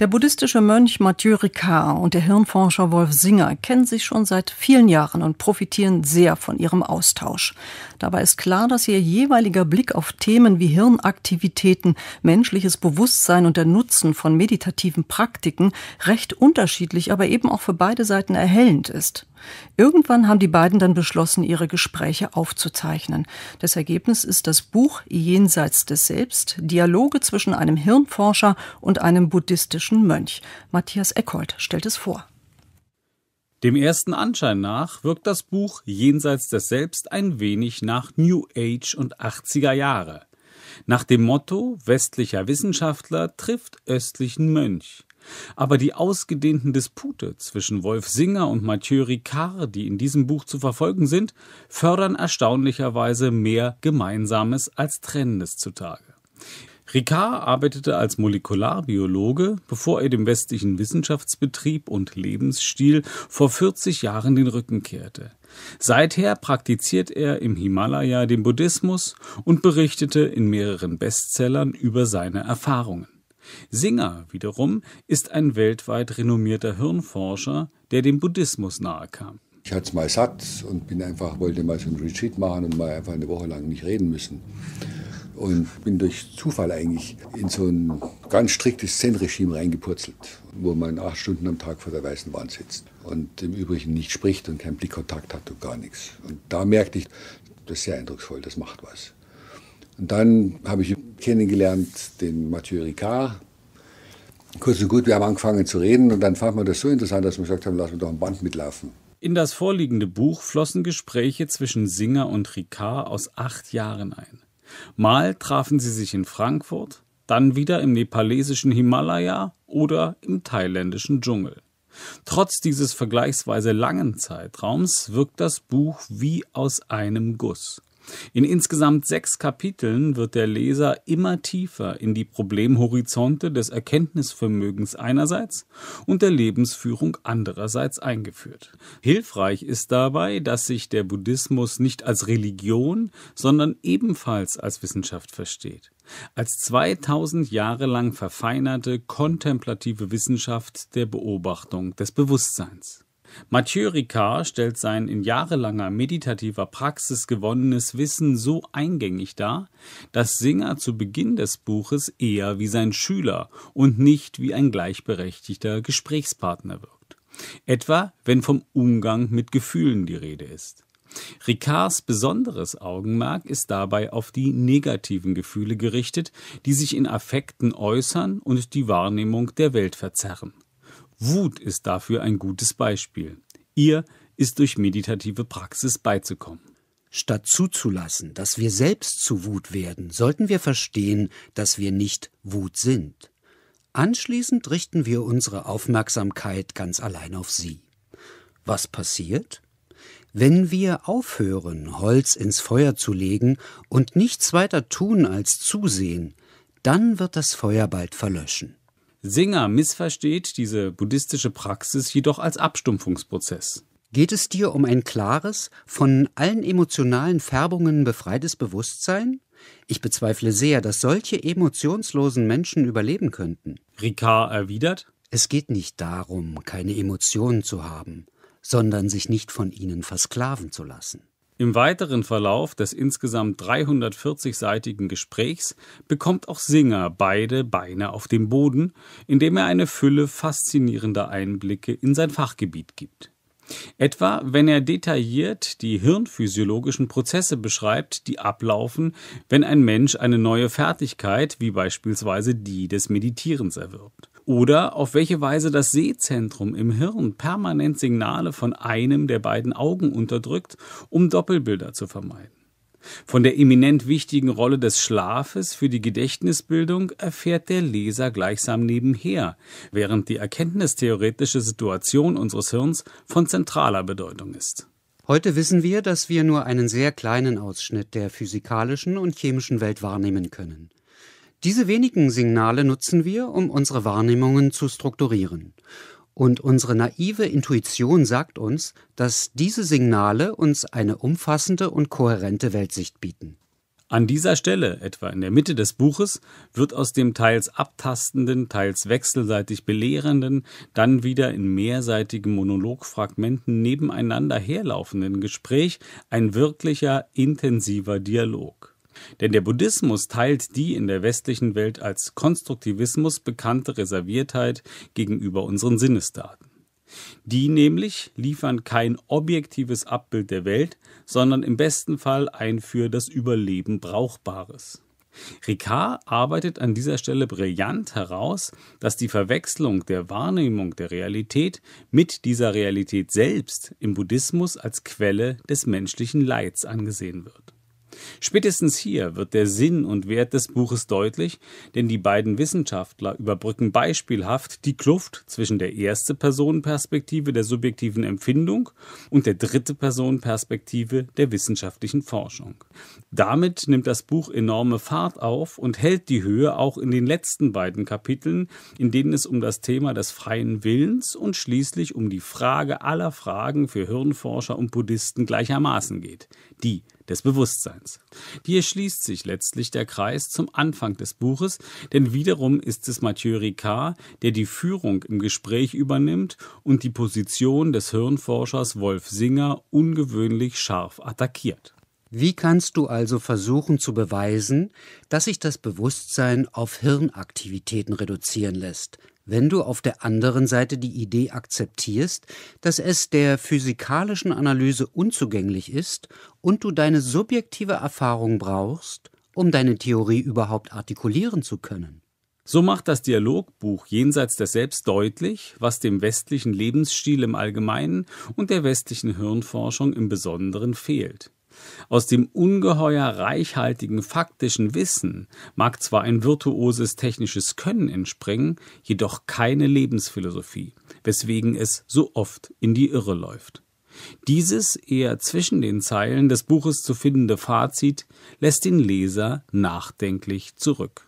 Der buddhistische Mönch Mathieu Ricard und der Hirnforscher Wolf Singer kennen sich schon seit vielen Jahren und profitieren sehr von ihrem Austausch. Dabei ist klar, dass ihr jeweiliger Blick auf Themen wie Hirnaktivitäten, menschliches Bewusstsein und der Nutzen von meditativen Praktiken recht unterschiedlich, aber eben auch für beide Seiten erhellend ist. Irgendwann haben die beiden dann beschlossen, ihre Gespräche aufzuzeichnen. Das Ergebnis ist das Buch Jenseits des Selbst, Dialoge zwischen einem Hirnforscher und einem buddhistischen Mönch. Matthias Eckhold stellt es vor. Dem ersten Anschein nach wirkt das Buch Jenseits des Selbst ein wenig nach New Age und 80er Jahre. Nach dem Motto westlicher Wissenschaftler trifft östlichen Mönch. Aber die ausgedehnten Dispute zwischen Wolf Singer und Mathieu Ricard, die in diesem Buch zu verfolgen sind, fördern erstaunlicherweise mehr Gemeinsames als Trennendes zutage. Ricard arbeitete als Molekularbiologe, bevor er dem westlichen Wissenschaftsbetrieb und Lebensstil vor 40 Jahren den Rücken kehrte. Seither praktiziert er im Himalaya den Buddhismus und berichtete in mehreren Bestsellern über seine Erfahrungen. Singer wiederum ist ein weltweit renommierter Hirnforscher, der dem Buddhismus nahekam. Ich hatte es mal satt und bin einfach, wollte mal so einen Retreat machen und mal einfach eine Woche lang nicht reden müssen. Und bin durch Zufall eigentlich in so ein ganz striktes Zen-Regime reingepurzelt, wo man acht Stunden am Tag vor der weißen Wand sitzt und im Übrigen nicht spricht und keinen Blickkontakt hat und gar nichts. Und da merkte ich, das ist sehr eindrucksvoll, das macht was. Und dann habe ich kennengelernt den Mathieu Ricard. Kurz und gut, wir haben angefangen zu reden und dann fand man das so interessant, dass wir gesagt haben, lass wir doch ein Band mitlaufen. In das vorliegende Buch flossen Gespräche zwischen Singer und Ricard aus acht Jahren ein. Mal trafen sie sich in Frankfurt, dann wieder im nepalesischen Himalaya oder im thailändischen Dschungel. Trotz dieses vergleichsweise langen Zeitraums wirkt das Buch wie aus einem Guss. In insgesamt sechs Kapiteln wird der Leser immer tiefer in die Problemhorizonte des Erkenntnisvermögens einerseits und der Lebensführung andererseits eingeführt. Hilfreich ist dabei, dass sich der Buddhismus nicht als Religion, sondern ebenfalls als Wissenschaft versteht. Als 2000 Jahre lang verfeinerte kontemplative Wissenschaft der Beobachtung des Bewusstseins. Mathieu Ricard stellt sein in jahrelanger meditativer Praxis gewonnenes Wissen so eingängig dar, dass Singer zu Beginn des Buches eher wie sein Schüler und nicht wie ein gleichberechtigter Gesprächspartner wirkt. Etwa, wenn vom Umgang mit Gefühlen die Rede ist. Ricards besonderes Augenmerk ist dabei auf die negativen Gefühle gerichtet, die sich in Affekten äußern und die Wahrnehmung der Welt verzerren. Wut ist dafür ein gutes Beispiel. Ihr ist durch meditative Praxis beizukommen. Statt zuzulassen, dass wir selbst zu Wut werden, sollten wir verstehen, dass wir nicht Wut sind. Anschließend richten wir unsere Aufmerksamkeit ganz allein auf sie. Was passiert? Wenn wir aufhören, Holz ins Feuer zu legen und nichts weiter tun als zusehen, dann wird das Feuer bald verlöschen. Singer missversteht diese buddhistische Praxis jedoch als Abstumpfungsprozess. Geht es dir um ein klares, von allen emotionalen Färbungen befreites Bewusstsein? Ich bezweifle sehr, dass solche emotionslosen Menschen überleben könnten. Ricard erwidert, es geht nicht darum, keine Emotionen zu haben, sondern sich nicht von ihnen versklaven zu lassen. Im weiteren Verlauf des insgesamt 340-seitigen Gesprächs bekommt auch Singer beide Beine auf dem Boden, indem er eine Fülle faszinierender Einblicke in sein Fachgebiet gibt. Etwa, wenn er detailliert die hirnphysiologischen Prozesse beschreibt, die ablaufen, wenn ein Mensch eine neue Fertigkeit, wie beispielsweise die des Meditierens, erwirbt oder auf welche Weise das Sehzentrum im Hirn permanent Signale von einem der beiden Augen unterdrückt, um Doppelbilder zu vermeiden. Von der eminent wichtigen Rolle des Schlafes für die Gedächtnisbildung erfährt der Leser gleichsam nebenher, während die erkenntnistheoretische Situation unseres Hirns von zentraler Bedeutung ist. Heute wissen wir, dass wir nur einen sehr kleinen Ausschnitt der physikalischen und chemischen Welt wahrnehmen können. Diese wenigen Signale nutzen wir, um unsere Wahrnehmungen zu strukturieren. Und unsere naive Intuition sagt uns, dass diese Signale uns eine umfassende und kohärente Weltsicht bieten. An dieser Stelle, etwa in der Mitte des Buches, wird aus dem teils abtastenden, teils wechselseitig belehrenden, dann wieder in mehrseitigen Monologfragmenten nebeneinander herlaufenden Gespräch ein wirklicher intensiver Dialog. Denn der Buddhismus teilt die in der westlichen Welt als Konstruktivismus bekannte Reserviertheit gegenüber unseren Sinnesdaten. Die nämlich liefern kein objektives Abbild der Welt, sondern im besten Fall ein für das Überleben brauchbares. Ricard arbeitet an dieser Stelle brillant heraus, dass die Verwechslung der Wahrnehmung der Realität mit dieser Realität selbst im Buddhismus als Quelle des menschlichen Leids angesehen wird. Spätestens hier wird der Sinn und Wert des Buches deutlich, denn die beiden Wissenschaftler überbrücken beispielhaft die Kluft zwischen der erste Personenperspektive der subjektiven Empfindung und der dritte Personenperspektive der wissenschaftlichen Forschung. Damit nimmt das Buch enorme Fahrt auf und hält die Höhe auch in den letzten beiden Kapiteln, in denen es um das Thema des freien Willens und schließlich um die Frage aller Fragen für Hirnforscher und Buddhisten gleichermaßen geht, die des Bewusstseins. Hier schließt sich letztlich der Kreis zum Anfang des Buches, denn wiederum ist es Mathieu Ricard, der die Führung im Gespräch übernimmt und die Position des Hirnforschers Wolf Singer ungewöhnlich scharf attackiert. Wie kannst du also versuchen zu beweisen, dass sich das Bewusstsein auf Hirnaktivitäten reduzieren lässt, wenn du auf der anderen Seite die Idee akzeptierst, dass es der physikalischen Analyse unzugänglich ist und du deine subjektive Erfahrung brauchst, um deine Theorie überhaupt artikulieren zu können. So macht das Dialogbuch jenseits der Selbst deutlich, was dem westlichen Lebensstil im Allgemeinen und der westlichen Hirnforschung im Besonderen fehlt. Aus dem ungeheuer reichhaltigen faktischen Wissen mag zwar ein virtuoses technisches Können entspringen, jedoch keine Lebensphilosophie, weswegen es so oft in die Irre läuft. Dieses eher zwischen den Zeilen des Buches zu findende Fazit lässt den Leser nachdenklich zurück.